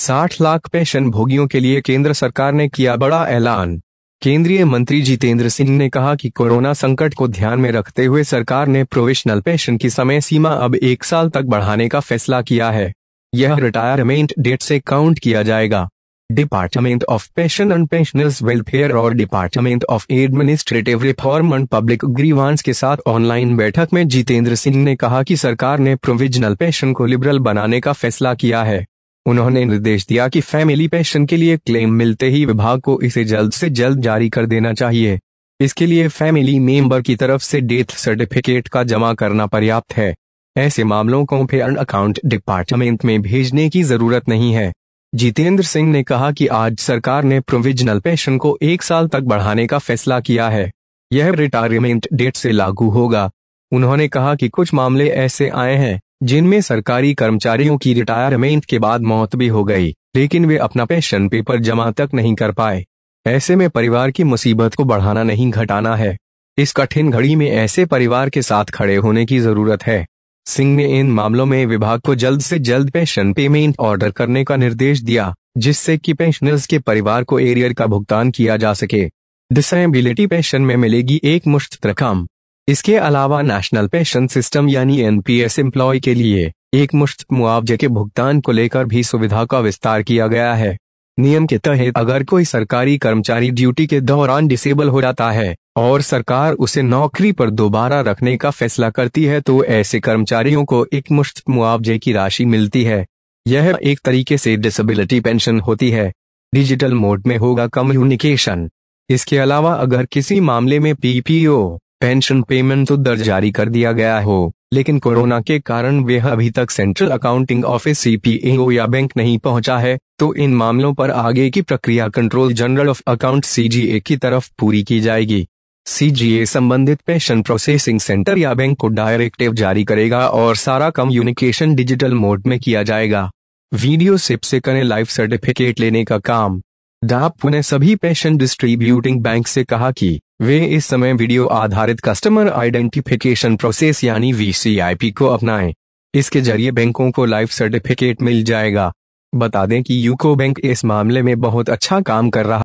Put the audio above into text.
60 lakh pension भोगियों के लिए केंद्र सरकार ने किया बड़ा ऐलान केंद्रीय मंत्री जितेंद्र सिंह ने कहा कि कोरोना संकट को ध्यान में रखते हुए सरकार ने प्रोविशनल पेंशन की समय सीमा अब एक साल तक बढ़ाने का फैसला किया है यह रिटायरमेंट डेट से काउंट किया जाएगा department of pension and pensioners welfare और department of administrative reform and public grievances के साथ ऑनलाइन बैठक में जितेंद्र सिंह ने कहा कि सरकार ने प्रोविजनल पेंशन को लिबरल बनाने का फैसला किया है उन्होंने निर्देश दिया कि फैमिली पेंशन के लिए क्लेम मिलते ही विभाग को इसे जल्द से जल्द जारी कर देना चाहिए इसके लिए फैमिली मेंबर की तरफ से डेथ सर्टिफिकेट का जमा करना पर्याप्त है ऐसे मामलों को फेयर अकाउंट डिपार्टमेंट में भेजने की जरूरत नहीं है जितेंद्र सिंह ने कहा कि आज सरकार ने प्रोविजनल पेंशन को एक साल तक बढ़ाने का फैसला किया है यह रिटायरमेंट डेट से लागू होगा उन्होंने कहा कि कुछ मामले ऐसे आए हैं जिनमें सरकारी कर्मचारियों की रिटायरमेंट के बाद मौत भी हो गई लेकिन वे अपना पेंशन पेपर जमा तक नहीं कर पाए ऐसे में परिवार की मुसीबत को बढ़ाना नहीं घटाना है इस कठिन घड़ी में ऐसे परिवार के साथ खड़े होने की जरूरत है सिंह ने इन मामलों में विभाग को जल्द से जल्द पेंशन पेमेंट ऑर्डर करने का निर्देश दिया जिससे कि पेंशनर्स के परिवार को एरियर का भुगतान किया जा सके डिसबिलिटी पेंशन में मिलेगी एक मुश्त रकम इसके अलावा नेशनल पेंशन सिस्टम यानी एनपीएस एम्प्लॉय के लिए एक मुश्त मुआवजे के भुगतान को लेकर भी सुविधा का विस्तार किया गया है नियम के तहत अगर कोई सरकारी कर्मचारी ड्यूटी के दौरान डिसेबल हो जाता है और सरकार उसे नौकरी पर दोबारा रखने का फैसला करती है तो ऐसे कर्मचारियों को एक मुश्त मुआवजे की राशि मिलती है यह एक तरीके से डिसेबिलिटी पेंशन होती है डिजिटल मोड में होगा कम्युनिकेशन इसके अलावा अगर किसी मामले में पीपीओ पेंशन पेमेंट तो दर्ज जारी कर दिया गया हो लेकिन कोरोना के कारण वह अभी तक सेंट्रल अकाउंटिंग ऑफिस सीपीएओ या बैंक नहीं पहुंचा है तो इन मामलों पर आगे की प्रक्रिया control general of account CGA की तरफ पूरी की जाएगी सीजीए संबंधित पेंशन प्रोसेसिंग सेंटर या बैंक को डायरेक्टिव जारी करेगा और सारा कम्युनिकेशन डिजिटल मोड में किया जाएगा वीडियो सिप से करें लाइफ सर्टिफिकेट लेने का काम डाप ने सभी पेंशन डिस्ट्रीब्यूटिंग बैंक से कहा कि वे इस समय वीडियो आधारित कस्टमर आइडेंटिफिकेशन प्रोसेस यानी वीसीआईपी को अपनाएं। इसके जरिए बैंकों को लाइफ सर्टिफिकेट मिल जाएगा बता दें कि यूको बैंक इस मामले में बहुत अच्छा काम कर रहा